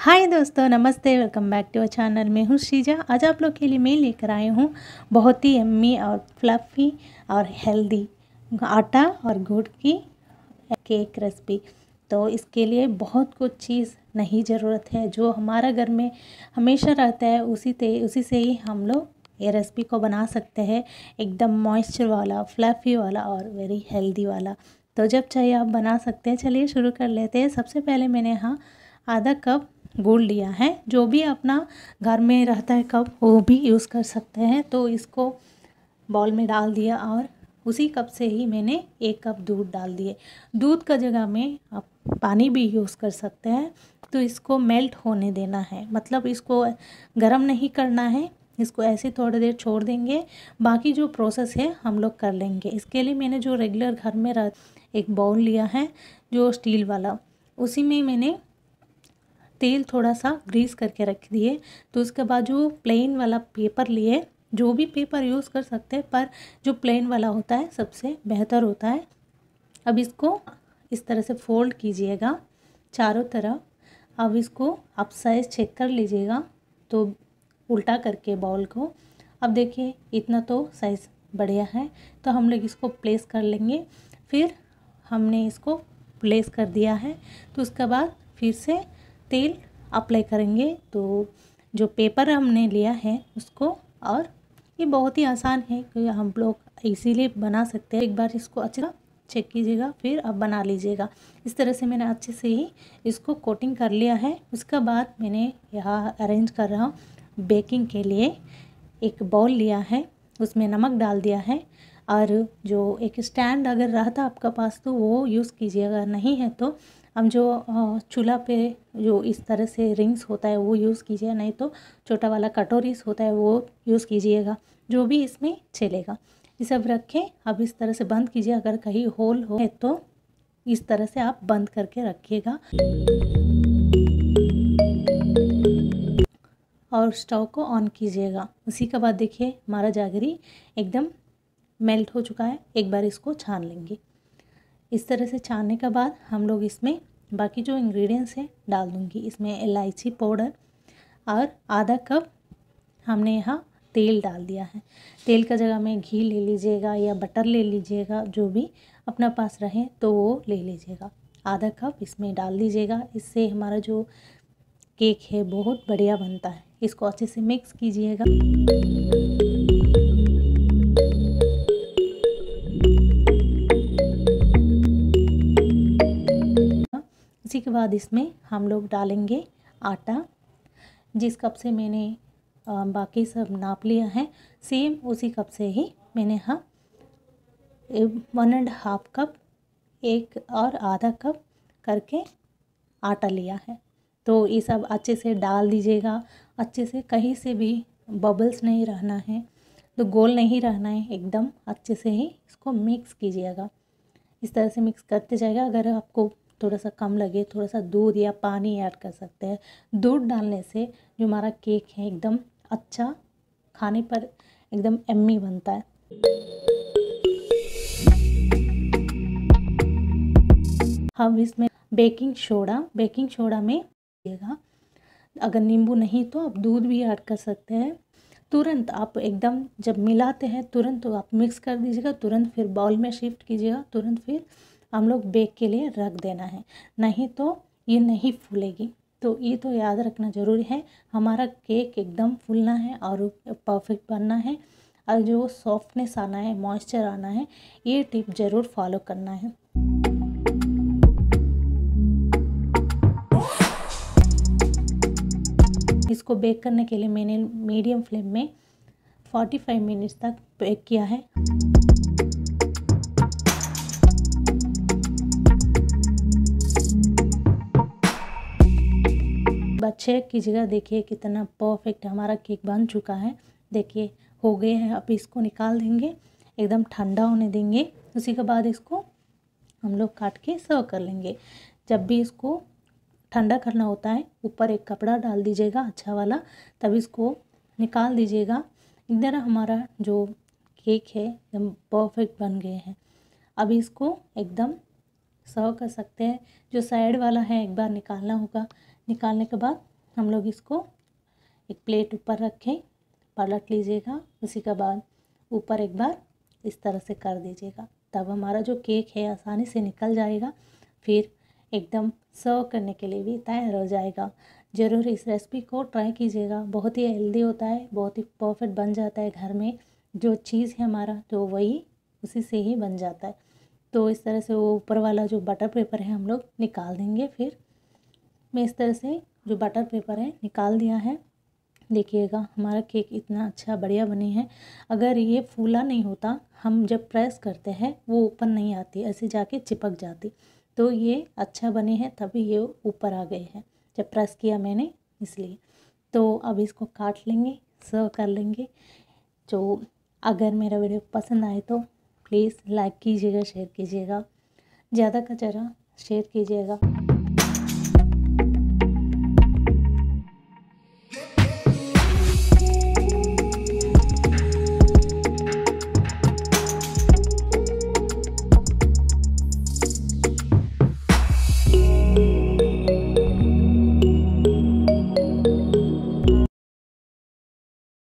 हाय दोस्तों नमस्ते welcome back to our channel मैं हूँ शीजा आज आप लोग के लिए मैं लेकर आई हूँ बहुत ही यम्मी और फ्लफी और हेल्दी आटा और गुड़ की केक रेसिपी तो इसके लिए बहुत कुछ चीज़ नहीं ज़रूरत है जो हमारा घर में हमेशा रहता है उसी ते उसी से ही हम लोग ये रेसिपी को बना सकते हैं एकदम मॉइस्चर वाला फ्लफी वाला और वेरी हेल्दी वाला तो जब चाहिए आप बना सकते हैं चलिए शुरू कर लेते हैं सबसे पहले मैंने यहाँ आधा कप गोल लिया है जो भी अपना घर में रहता है कप वो भी यूज़ कर सकते हैं तो इसको बॉल में डाल दिया और उसी कप से ही मैंने एक कप दूध डाल दिए दूध का जगह में आप पानी भी यूज़ कर सकते हैं तो इसको मेल्ट होने देना है मतलब इसको गर्म नहीं करना है इसको ऐसे थोड़ी देर छोड़ देंगे बाकी जो प्रोसेस है हम लोग कर लेंगे इसके लिए मैंने जो रेगुलर घर में रह एक बाउल लिया है जो स्टील वाला उसी में मैंने तेल थोड़ा सा ग्रीस करके रख दिए तो उसके बाद जो प्लेन वाला पेपर लिए जो भी पेपर यूज़ कर सकते हैं पर जो प्लेन वाला होता है सबसे बेहतर होता है अब इसको इस तरह से फोल्ड कीजिएगा चारों तरफ अब इसको आप साइज़ चेक कर लीजिएगा तो उल्टा करके बॉल को अब देखिए इतना तो साइज़ बढ़िया है तो हम लोग इसको प्लेस कर लेंगे फिर हमने इसको प्लेस कर दिया है तो उसके बाद फिर से तेल अप्लाई करेंगे तो जो पेपर हमने लिया है उसको और ये बहुत ही आसान है क्योंकि हम लोग इसीलिए बना सकते हैं एक बार इसको अच्छा चेक कीजिएगा फिर आप बना लीजिएगा इस तरह से मैंने अच्छे से ही इसको कोटिंग कर लिया है उसका बाद मैंने यहाँ अरेंज कर रहा हूँ बेकिंग के लिए एक बाउल लिया है उसमें नमक डाल दिया है और जो एक स्टैंड अगर रहा था आपका पास तो वो यूज़ कीजिएगा नहीं है तो हम जो चूल्हा पे जो इस तरह से रिंग्स होता है वो यूज़ कीजिए नहीं तो छोटा वाला कटोरीज होता है वो यूज़ कीजिएगा जो भी इसमें चलेगा ये सब रखें अब इस तरह से बंद कीजिए अगर कहीं होल हो तो इस तरह से आप बंद करके रखिएगा और स्टोव को ऑन कीजिएगा उसी के बाद देखिए हमारा जागरी एकदम मेल्ट हो चुका है एक बार इसको छान लेंगे इस तरह से छानने के बाद हम लोग इसमें बाकी जो इंग्रेडिएंट्स हैं डाल दूँगी इसमें इलायची पाउडर और आधा कप हमने यहाँ तेल डाल दिया है तेल का जगह में घी ले लीजिएगा या बटर ले लीजिएगा जो भी अपना पास रहे तो वो ले लीजिएगा आधा कप इसमें डाल दीजिएगा इससे हमारा जो केक है बहुत बढ़िया बनता है इसको अच्छे से मिक्स कीजिएगा उसी के बाद इसमें हम लोग डालेंगे आटा जिस कप से मैंने बाकी सब नाप लिया है सेम उसी कप से ही मैंने हाँ वन एंड हाफ कप एक और आधा कप करके आटा लिया है तो ये सब अच्छे से डाल दीजिएगा अच्छे से कहीं से भी बबल्स नहीं रहना है तो गोल नहीं रहना है एकदम अच्छे से ही इसको मिक्स कीजिएगा इस तरह से मिक्स करते जाएगा अगर आपको थोड़ा सा कम लगे थोड़ा सा दूध या पानी ऐड कर सकते हैं दूध डालने से जो हमारा केक है एकदम अच्छा खाने पर एकदम एम्मी बनता है हम इसमें बेकिंग सोडा बेकिंग सोडा में दिएगा अगर नींबू नहीं तो आप दूध भी ऐड कर सकते हैं तुरंत आप एकदम जब मिलाते हैं तुरंत तो आप मिक्स कर दीजिएगा तुरंत फिर बाउल में शिफ्ट कीजिएगा तुरंत फिर हम लोग बेक के लिए रख देना है नहीं तो ये नहीं फूलेगी तो ये तो याद रखना ज़रूरी है हमारा केक एकदम फूलना है और परफेक्ट बनना है और जो सॉफ्टनेस आना है मॉइस्चर आना है ये टिप ज़रूर फॉलो करना है इसको बेक करने के लिए मैंने मीडियम फ्लेम में 45 मिनट्स तक बेक किया है चेक कीजिएगा देखिए कितना परफेक्ट हमारा केक बन चुका है देखिए हो गए हैं अब इसको निकाल देंगे एकदम ठंडा होने देंगे उसी के बाद इसको हम लोग काट के सर्व कर लेंगे जब भी इसको ठंडा करना होता है ऊपर एक कपड़ा डाल दीजिएगा अच्छा वाला तब इसको निकाल दीजिएगा इधर हमारा जो केक है एकदम परफेक्ट बन गए हैं अब इसको एकदम सर्व कर सकते हैं जो साइड वाला है एक बार निकालना होगा निकालने के बाद हम लोग इसको एक प्लेट ऊपर रखें पलट लीजिएगा उसी के बाद ऊपर एक बार इस तरह से कर दीजिएगा तब हमारा जो केक है आसानी से निकल जाएगा फिर एकदम सर्व करने के लिए भी तैयार हो जाएगा ज़रूर इस रेसिपी को ट्राई कीजिएगा बहुत ही हेल्दी होता है बहुत ही परफेक्ट बन जाता है घर में जो चीज़ है हमारा तो वही उसी से ही बन जाता है तो इस तरह से वो ऊपर वाला जो बटर पेपर है हम लोग निकाल देंगे फिर मैं इस तरह से जो बटर पेपर है निकाल दिया है देखिएगा हमारा केक इतना अच्छा बढ़िया बनी है अगर ये फूला नहीं होता हम जब प्रेस करते हैं वो ऊपर नहीं आती ऐसे जाके चिपक जाती तो ये अच्छा बने हैं तभी ये ऊपर आ गए हैं जब प्रेस किया मैंने इसलिए तो अब इसको काट लेंगे सर्व कर लेंगे तो अगर मेरा वीडियो पसंद आए तो प्लीज़ लाइक कीजिएगा शेयर कीजिएगा ज़्यादा का ज़रा शेयर कीजिएगा